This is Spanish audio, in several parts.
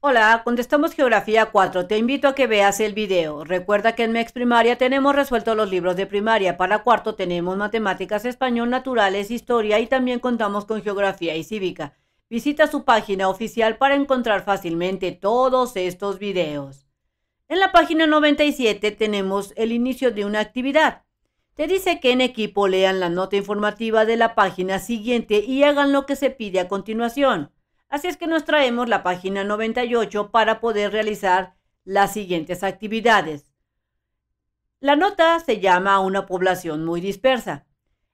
Hola, contestamos Geografía 4. Te invito a que veas el video. Recuerda que en MEX Primaria tenemos resueltos los libros de primaria. Para cuarto tenemos matemáticas, español, naturales, historia y también contamos con geografía y cívica. Visita su página oficial para encontrar fácilmente todos estos videos. En la página 97 tenemos el inicio de una actividad. Te dice que en equipo lean la nota informativa de la página siguiente y hagan lo que se pide a continuación. Así es que nos traemos la página 98 para poder realizar las siguientes actividades. La nota se llama una población muy dispersa.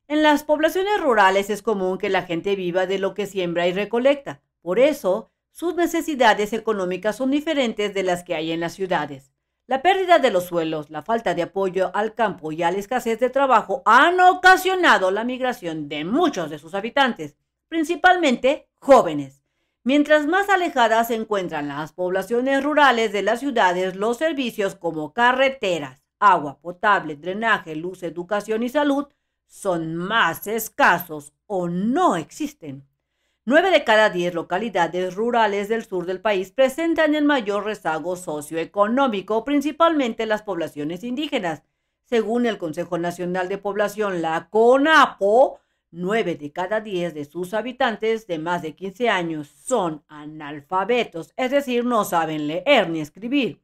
En las poblaciones rurales es común que la gente viva de lo que siembra y recolecta. Por eso, sus necesidades económicas son diferentes de las que hay en las ciudades. La pérdida de los suelos, la falta de apoyo al campo y la escasez de trabajo han ocasionado la migración de muchos de sus habitantes, principalmente jóvenes. Mientras más alejadas se encuentran las poblaciones rurales de las ciudades, los servicios como carreteras, agua potable, drenaje, luz, educación y salud son más escasos o no existen. Nueve de cada diez localidades rurales del sur del país presentan el mayor rezago socioeconómico, principalmente las poblaciones indígenas. Según el Consejo Nacional de Población, la CONAPO, 9 de cada 10 de sus habitantes de más de 15 años son analfabetos, es decir, no saben leer ni escribir.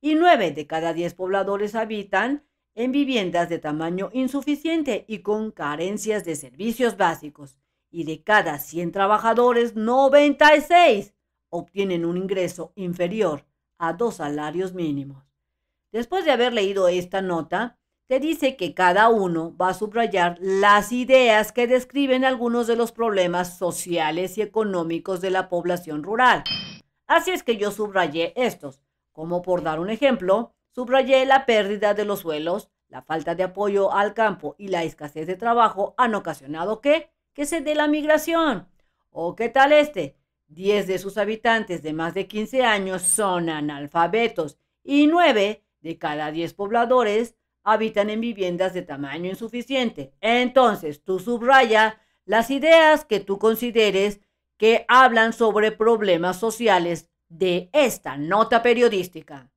Y 9 de cada 10 pobladores habitan en viviendas de tamaño insuficiente y con carencias de servicios básicos. Y de cada 100 trabajadores, 96 obtienen un ingreso inferior a dos salarios mínimos. Después de haber leído esta nota, se dice que cada uno va a subrayar las ideas que describen algunos de los problemas sociales y económicos de la población rural. Así es que yo subrayé estos, como por dar un ejemplo, subrayé la pérdida de los suelos, la falta de apoyo al campo y la escasez de trabajo han ocasionado que, que se dé la migración. ¿O qué tal este? 10 de sus habitantes de más de 15 años son analfabetos y nueve de cada 10 pobladores habitan en viviendas de tamaño insuficiente. Entonces, tú subraya las ideas que tú consideres que hablan sobre problemas sociales de esta nota periodística.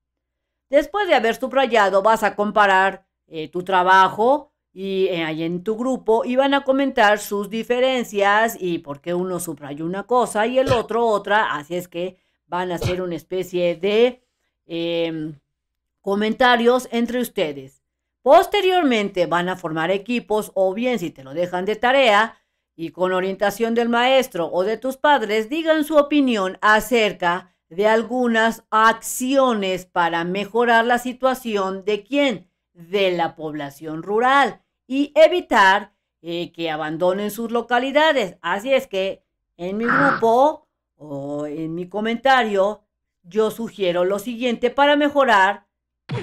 Después de haber subrayado, vas a comparar eh, tu trabajo y eh, ahí en tu grupo y van a comentar sus diferencias y por qué uno subrayó una cosa y el otro otra. Así es que van a hacer una especie de em, comentarios entre ustedes. Posteriormente van a formar equipos o bien si te lo dejan de tarea y con orientación del maestro o de tus padres digan su opinión acerca de algunas acciones para mejorar la situación de quién, de la población rural y evitar eh, que abandonen sus localidades. Así es que en mi ah. grupo o en mi comentario yo sugiero lo siguiente para mejorar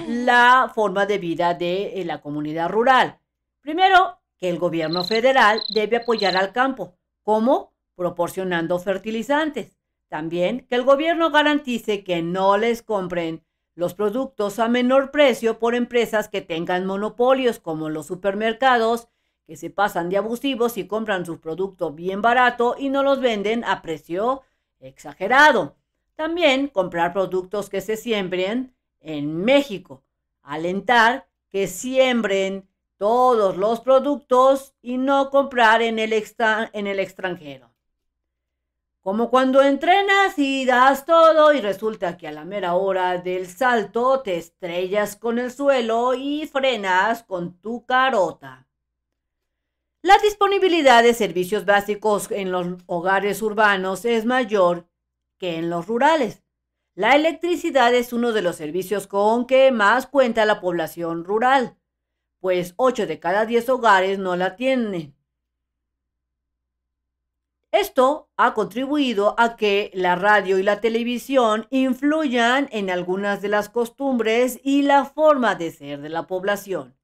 la forma de vida de eh, la comunidad rural. Primero, que el gobierno federal debe apoyar al campo. como Proporcionando fertilizantes. También que el gobierno garantice que no les compren los productos a menor precio por empresas que tengan monopolios como los supermercados, que se pasan de abusivos y compran sus productos bien barato y no los venden a precio exagerado. También comprar productos que se siembren en México, alentar que siembren todos los productos y no comprar en el, extranjero. Como cuando entrenas y das todo y resulta que a la mera hora del salto te estrellas con el suelo y frenas con tu carota. La disponibilidad de servicios básicos en los hogares urbanos es mayor que en los rurales. La electricidad es uno de los servicios con que más cuenta la población rural, pues 8 de cada 10 hogares no la tienen. Esto ha contribuido a que la radio y la televisión influyan en algunas de las costumbres y la forma de ser de la población.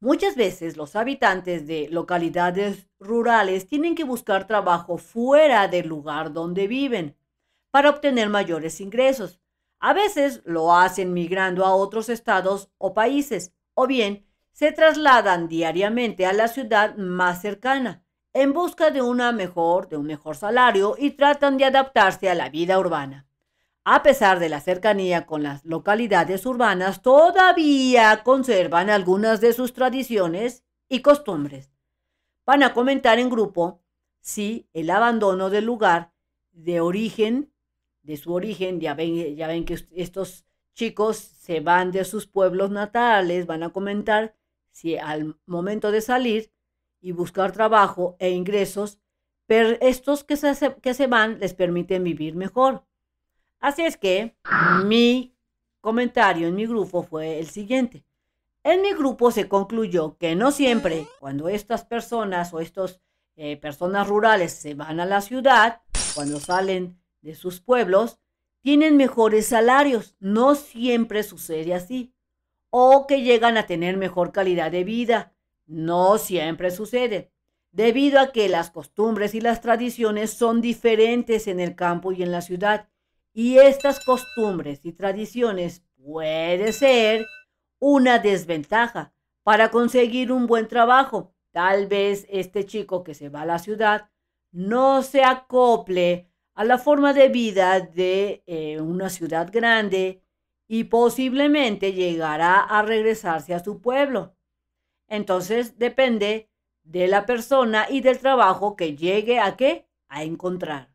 Muchas veces los habitantes de localidades rurales tienen que buscar trabajo fuera del lugar donde viven, para obtener mayores ingresos. A veces lo hacen migrando a otros estados o países, o bien se trasladan diariamente a la ciudad más cercana en busca de una mejor, de un mejor salario y tratan de adaptarse a la vida urbana. A pesar de la cercanía con las localidades urbanas, todavía conservan algunas de sus tradiciones y costumbres. Van a comentar en grupo si el abandono del lugar de origen de su origen, ya ven, eh, que estos chicos se van de sus pueblos natales, van a comentar si al momento de salir y buscar trabajo e ingresos, pero estos que se, que se van les permiten vivir mejor. Así es que mi comentario en mi grupo fue el siguiente. En mi grupo se concluyó que no siempre, cuando estas personas o estas eh, personas rurales se van a la ciudad, cuando salen de sus pueblos tienen mejores salarios. No siempre sucede así. O que llegan a tener mejor calidad de vida. No siempre sucede. Debido a que las costumbres y las tradiciones son diferentes en el campo y en la ciudad. Y estas costumbres y tradiciones puede ser una desventaja para conseguir un buen trabajo. Tal vez este chico que se va a la ciudad no se acople a la forma de vida de eh, una ciudad grande y posiblemente llegará a regresarse a su pueblo. Entonces depende de la persona y del trabajo que llegue a qué? A encontrar.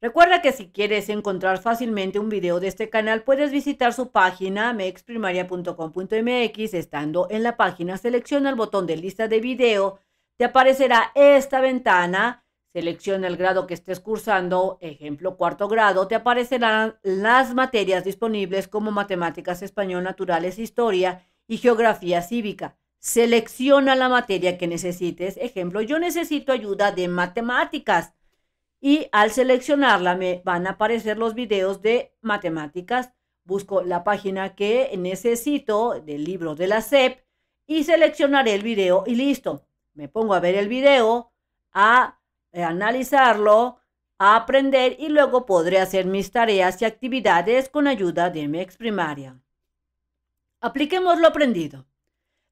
Recuerda que si quieres encontrar fácilmente un video de este canal, puedes visitar su página mexprimaria.com.mx. Estando en la página, selecciona el botón de lista de video. Te aparecerá esta ventana Selecciona el grado que estés cursando, ejemplo cuarto grado, te aparecerán las materias disponibles como matemáticas, español, naturales, historia y geografía cívica. Selecciona la materia que necesites, ejemplo, yo necesito ayuda de matemáticas. Y al seleccionarla me van a aparecer los videos de matemáticas. Busco la página que necesito del libro de la SEP y seleccionaré el video y listo. Me pongo a ver el video, a eh, analizarlo, aprender y luego podré hacer mis tareas y actividades con ayuda de mi primaria. Apliquemos lo aprendido.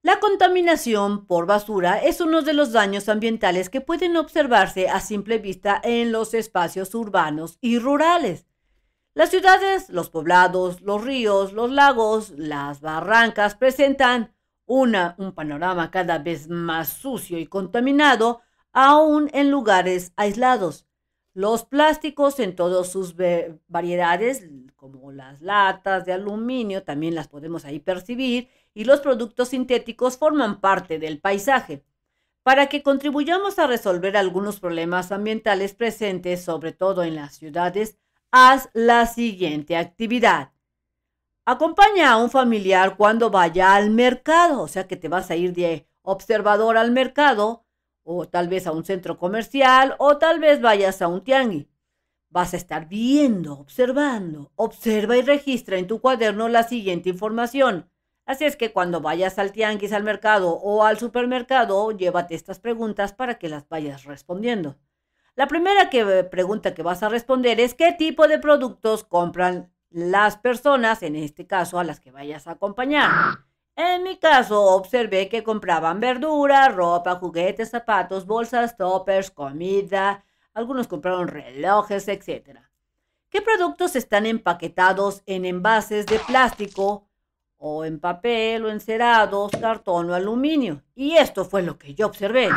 La contaminación por basura es uno de los daños ambientales que pueden observarse a simple vista en los espacios urbanos y rurales. Las ciudades, los poblados, los ríos, los lagos, las barrancas presentan un panorama cada vez más sucio y contaminado aún en lugares aislados. Los plásticos en todas sus variedades, como las latas de aluminio, también las podemos ahí percibir, y los productos sintéticos forman parte del paisaje. Para que contribuyamos a resolver algunos problemas ambientales presentes, sobre todo en las ciudades, haz la siguiente actividad. Acompaña a un familiar cuando vaya al mercado, o sea que te vas a ir de observador al mercado o tal vez a un centro comercial, o tal vez vayas a un tianguis. Vas a estar viendo, observando. Observa y registra en tu cuaderno la siguiente información. Así es que cuando vayas al tianguis, al mercado o al supermercado, llévate estas preguntas para que las vayas respondiendo. La primera que, eh, pregunta que vas a responder es qué tipo de productos compran las personas, en este caso a las que vayas a acompañar. En mi caso, observé que compraban verdura, ropa, juguetes, zapatos, bolsas, toppers, comida. Algunos compraron relojes, etc. ¿Qué productos están empaquetados en envases de plástico o en papel o encerados, cartón o aluminio? Y esto fue lo que yo observé.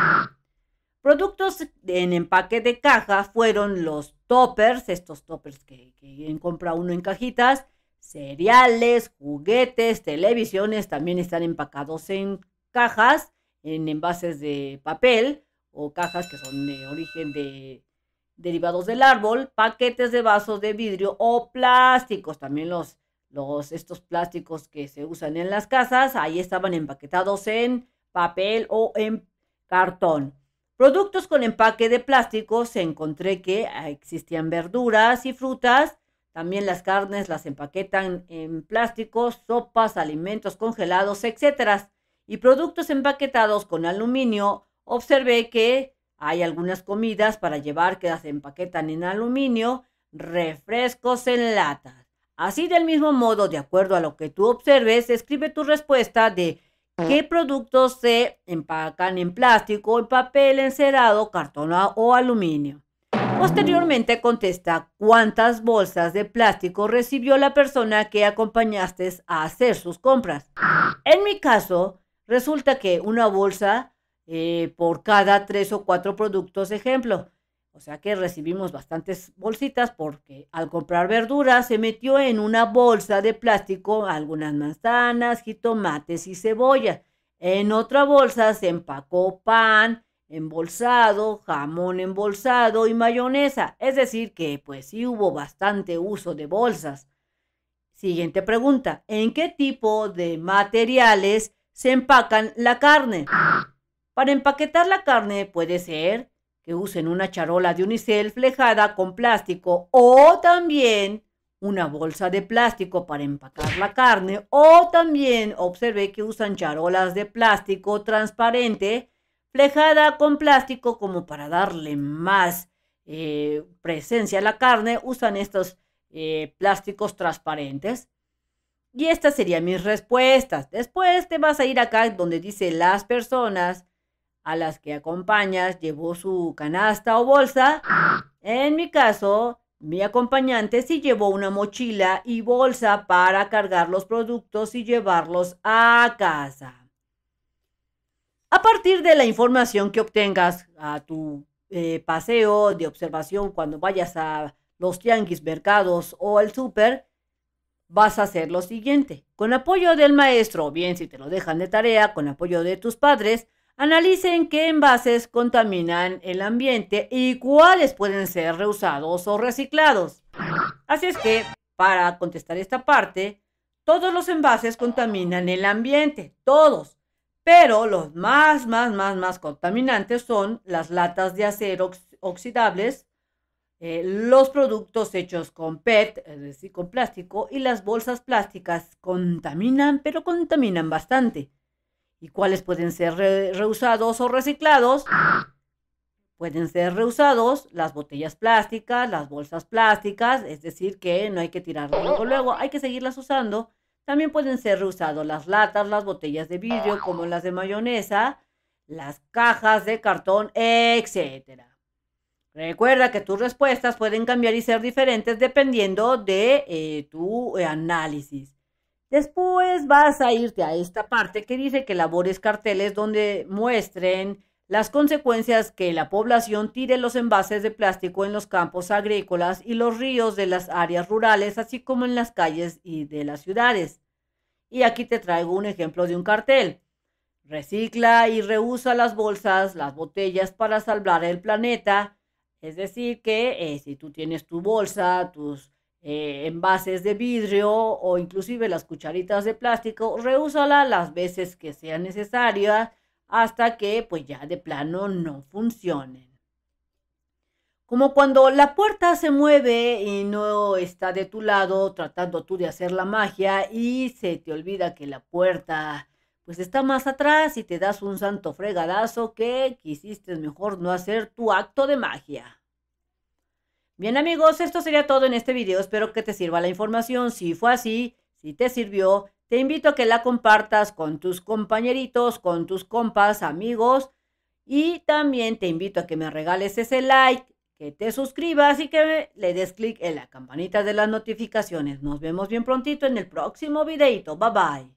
Productos en empaque de caja fueron los toppers, estos toppers que, que compra uno en cajitas, cereales, juguetes, televisiones también están empacados en cajas, en envases de papel o cajas que son de origen de derivados del árbol, paquetes de vasos de vidrio o plásticos, también los, estos plásticos que se usan en las casas, ahí estaban empaquetados en papel o en cartón. Productos con empaque de plástico, se encontré que existían verduras y frutas, también las carnes las empaquetan en plásticos, sopas, alimentos congelados, etc. Y productos empaquetados con aluminio. Observé que hay algunas comidas para llevar que las empaquetan en aluminio, refrescos en latas. Así del mismo modo, de acuerdo a lo que tú observes, escribe tu respuesta de qué productos se empacan en plástico, en papel encerado, cartón ah, o aluminio. Posteriormente contesta cuántas bolsas de plástico recibió la persona que acompañaste a hacer sus compras. En mi caso, resulta que una bolsa eh, por cada tres o cuatro productos, ejemplo. O sea que recibimos bastantes bolsitas porque al comprar verduras se metió en una bolsa de plástico algunas manzanas, jitomates y cebolla. En otra bolsa se empacó pan, embolsado, jamón embolsado y mayonesa. Es decir, que pues sí hubo bastante uso de bolsas. Siguiente pregunta. ¿En qué tipo de materiales se empacan la carne? Para empaquetar la carne puede ser que usen una charola de unicel flejada con plástico o también una bolsa de plástico para empacar la carne o también observé que usan charolas de plástico transparente con plástico como para darle más eh, presencia a la carne, usan estos eh, plásticos transparentes. Y estas serían mis respuestas. Después te vas a ir acá donde dice las personas a las que acompañas llevó su canasta o bolsa. En mi caso, mi acompañante sí llevó una mochila y bolsa para cargar los productos y llevarlos a casa a partir de la información que obtengas a tu eh, paseo de observación cuando vayas a los tianguis, mercados o el súper, vas a hacer lo siguiente. Con apoyo del maestro, o bien si te lo dejan de tarea, con apoyo de tus padres, analicen qué envases contaminan el ambiente y cuáles pueden ser reusados o reciclados. Así es que, para contestar esta parte, todos los envases contaminan el ambiente, todos. Pero los más, más, más, más contaminantes son las latas de acero oxidables, eh, los productos hechos con PET, es decir, con plástico, y las bolsas plásticas contaminan, pero contaminan bastante. ¿Y cuáles pueden ser reusados o reciclados? Pueden ser reusados las botellas plásticas, las bolsas plásticas, es decir, que no hay que tirarlas luego, luego, hay que seguirlas usando también pueden ser reusados las latas, las botellas de vidrio, como las de mayonesa, las cajas de cartón, etc. Recuerda que tus respuestas pueden cambiar y ser diferentes dependiendo de eh, tu eh, análisis. Después vas a irte a esta parte que dice que labores carteles donde muestren las consecuencias que la población tire los envases de plástico en los campos agrícolas y los ríos de las áreas rurales, así como en las calles y de las ciudades. Y aquí te traigo un ejemplo de un cartel. Recicla y reusa las bolsas, las botellas para salvar el planeta. Es decir, que eh, si tú tienes tu bolsa, tus eh, envases de vidrio o inclusive las cucharitas de plástico, reúsala las veces que sea necesaria hasta que pues ya de plano no funcionen. Como cuando la puerta se mueve y no está de tu lado tratando tú de hacer la magia y se te olvida que la puerta pues está más atrás y te das un santo fregadazo que quisiste mejor no hacer tu acto de magia. Bien amigos, esto sería todo en este video, espero que te sirva la información, si fue así, si te sirvió, te invito a que la compartas con tus compañeritos, con tus compas, amigos. Y también te invito a que me regales ese like, que te suscribas y que le des clic en la campanita de las notificaciones. Nos vemos bien prontito en el próximo videito. Bye bye.